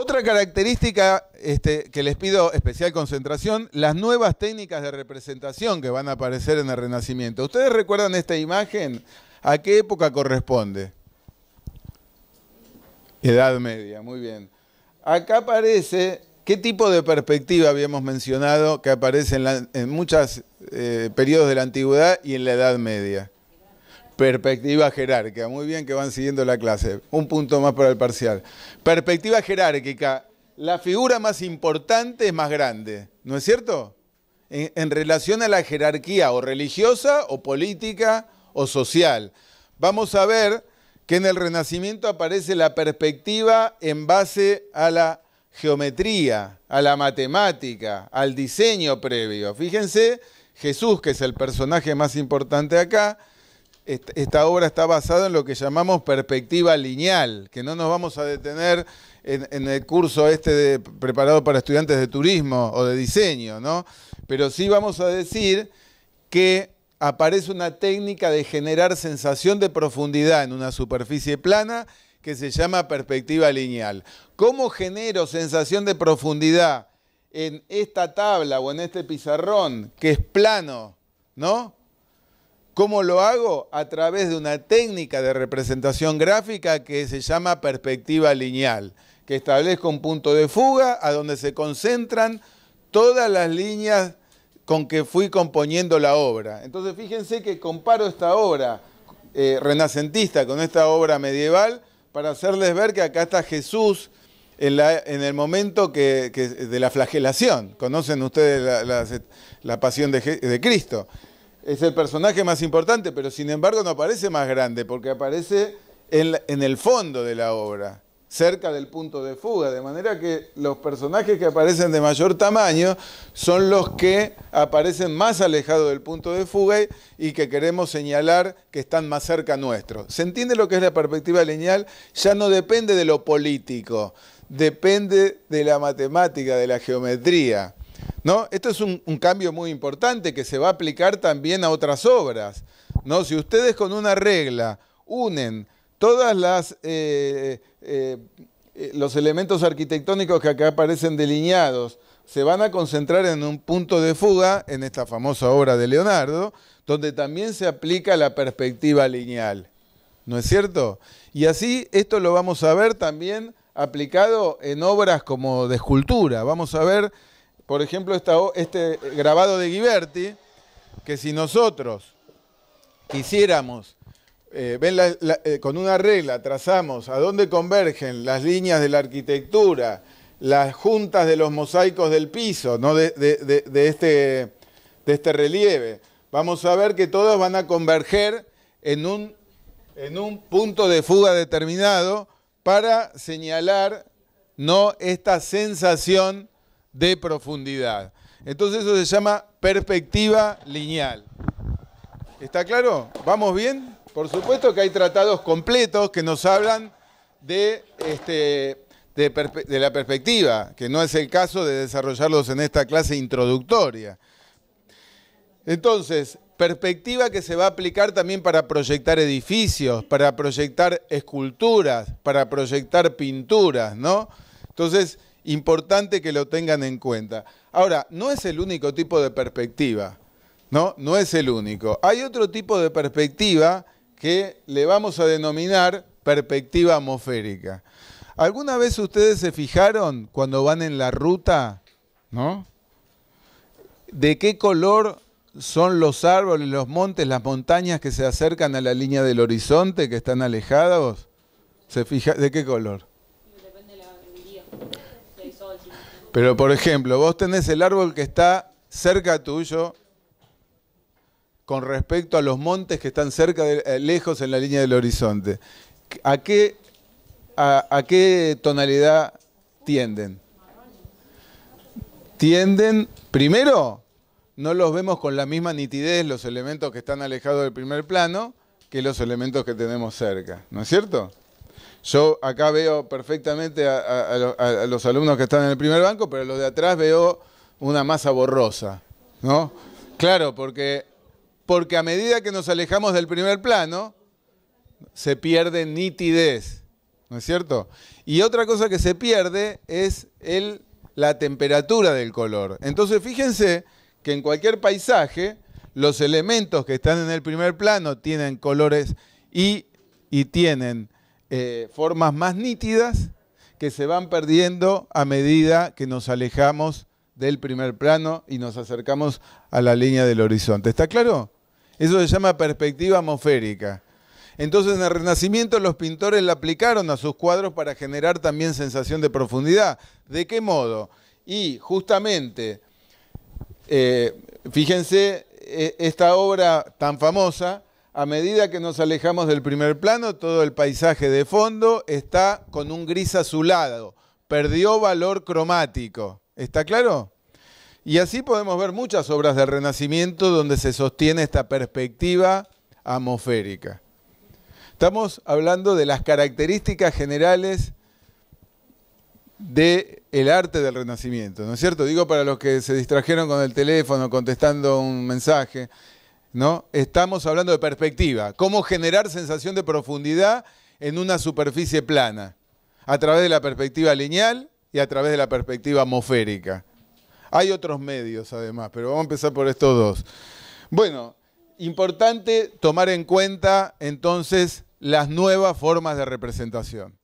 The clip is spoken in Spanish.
Otra característica este, que les pido especial concentración, las nuevas técnicas de representación que van a aparecer en el Renacimiento. ¿Ustedes recuerdan esta imagen? ¿A qué época corresponde? Edad Media, muy bien. Acá aparece, ¿qué tipo de perspectiva habíamos mencionado que aparece en, muchos eh, periodos de la antigüedad y en la Edad Media? Perspectiva jerárquica, muy bien que van siguiendo la clase. Un punto más para el parcial. Perspectiva jerárquica, la figura más importante es más grande, ¿no es cierto? En, relación a la jerarquía o religiosa o política o social. Vamos a ver que en el Renacimiento aparece la perspectiva en base a la geometría, a la matemática, al diseño previo. Fíjense, Jesús, que es el personaje más importante acá, esta obra está basada en lo que llamamos perspectiva lineal, que no nos vamos a detener en, el curso este preparado para estudiantes de turismo o de diseño, ¿no? Pero sí vamos a decir que aparece una técnica de generar sensación de profundidad en una superficie plana que se llama perspectiva lineal. ¿Cómo genero sensación de profundidad en esta tabla o en este pizarrón que es plano, ¿no? ¿Cómo lo hago? A través de una técnica de representación gráfica que se llama perspectiva lineal, que establezca un punto de fuga a donde se concentran todas las líneas con que fui componiendo la obra. Entonces fíjense que comparo esta obra eh, renacentista con esta obra medieval para hacerles ver que acá está Jesús en, el momento de la flagelación. Conocen ustedes la, pasión de Cristo es el personaje más importante, pero sin embargo no aparece más grande, porque aparece en, en, el fondo de la obra, cerca del punto de fuga, de manera que los personajes que aparecen de mayor tamaño son los que aparecen más alejados del punto de fuga y que queremos señalar que están más cerca nuestro. ¿Se entiende lo que es la perspectiva lineal? Ya no depende de lo político, depende de la matemática, de la geometría. ¿no? Esto es un, cambio muy importante que se va a aplicar también a otras obras. ¿no? Si ustedes con una regla unen todos eh, eh, eh, los elementos arquitectónicos que acá aparecen delineados se van a concentrar en un punto de fuga, en esta famosa obra de Leonardo, donde también se aplica la perspectiva lineal. ¿No es cierto? Y así esto lo vamos a ver también aplicado en obras como de escultura. Vamos a ver por ejemplo, este eh, grabado de Ghiberti, que si nosotros quisiéramos, eh, eh, con una regla, trazamos a dónde convergen las líneas de la arquitectura, las juntas de los mosaicos del piso, ¿no? de, este, este, relieve, vamos a ver que todos van a converger en un, en un punto de fuga determinado para señalar no esta sensación de profundidad. Entonces eso se llama perspectiva lineal. ¿Está claro? ¿Vamos bien? Por supuesto que hay tratados completos que nos hablan de, este, de, la perspectiva, que no es el caso de desarrollarlos en esta clase introductoria. Entonces, perspectiva que se va a aplicar también para proyectar edificios, para proyectar esculturas, para proyectar pinturas, ¿no? Entonces, Importante que lo tengan en cuenta. Ahora, no es el único tipo de perspectiva, ¿no? No es el único. Hay otro tipo de perspectiva que le vamos a denominar perspectiva atmosférica. ¿Alguna vez ustedes se fijaron cuando van en la ruta, ¿no? ¿De qué color son los árboles, los montes, las montañas que se acercan a la línea del horizonte, que están alejados? ¿Se fija? ¿De qué color? Pero por ejemplo, vos tenés el árbol que está cerca tuyo con respecto a los montes que están cerca de, eh, lejos en la línea del horizonte. a qué tonalidad tienden? Tienden, primero, no los vemos con la misma nitidez los elementos que están alejados del primer plano que los elementos que tenemos cerca, ¿no es cierto? Yo acá veo perfectamente a, los alumnos que están en el primer banco, pero los de atrás veo una masa borrosa, ¿no? Claro, porque, porque a medida que nos alejamos del primer plano, se pierde nitidez, ¿no es cierto? Y otra cosa que se pierde es la temperatura del color. Entonces, fíjense que en cualquier paisaje, los elementos que están en el primer plano tienen colores y, y tienen eh, formas más nítidas que se van perdiendo a medida que nos alejamos del primer plano y nos acercamos a la línea del horizonte. ¿Está claro? Eso se llama perspectiva atmosférica. Entonces en el Renacimiento los pintores la aplicaron a sus cuadros para generar también sensación de profundidad. ¿De qué modo? Y justamente, eh, fíjense eh, esta obra tan famosa, a medida que nos alejamos del primer plano, todo el paisaje de fondo está con un gris azulado, perdió valor cromático. ¿Está claro? Y así podemos ver muchas obras del Renacimiento donde se sostiene esta perspectiva atmosférica. Estamos hablando de las características generales del arte del Renacimiento, ¿no es cierto? Digo para los que se distrajeron con el teléfono contestando un mensaje, Estamos hablando de perspectiva, cómo generar sensación de profundidad en una superficie plana, a través de la perspectiva lineal y a través de la perspectiva atmosférica. Hay otros medios además, pero vamos a empezar por estos dos. Bueno, importante tomar en cuenta entonces las nuevas formas de representación.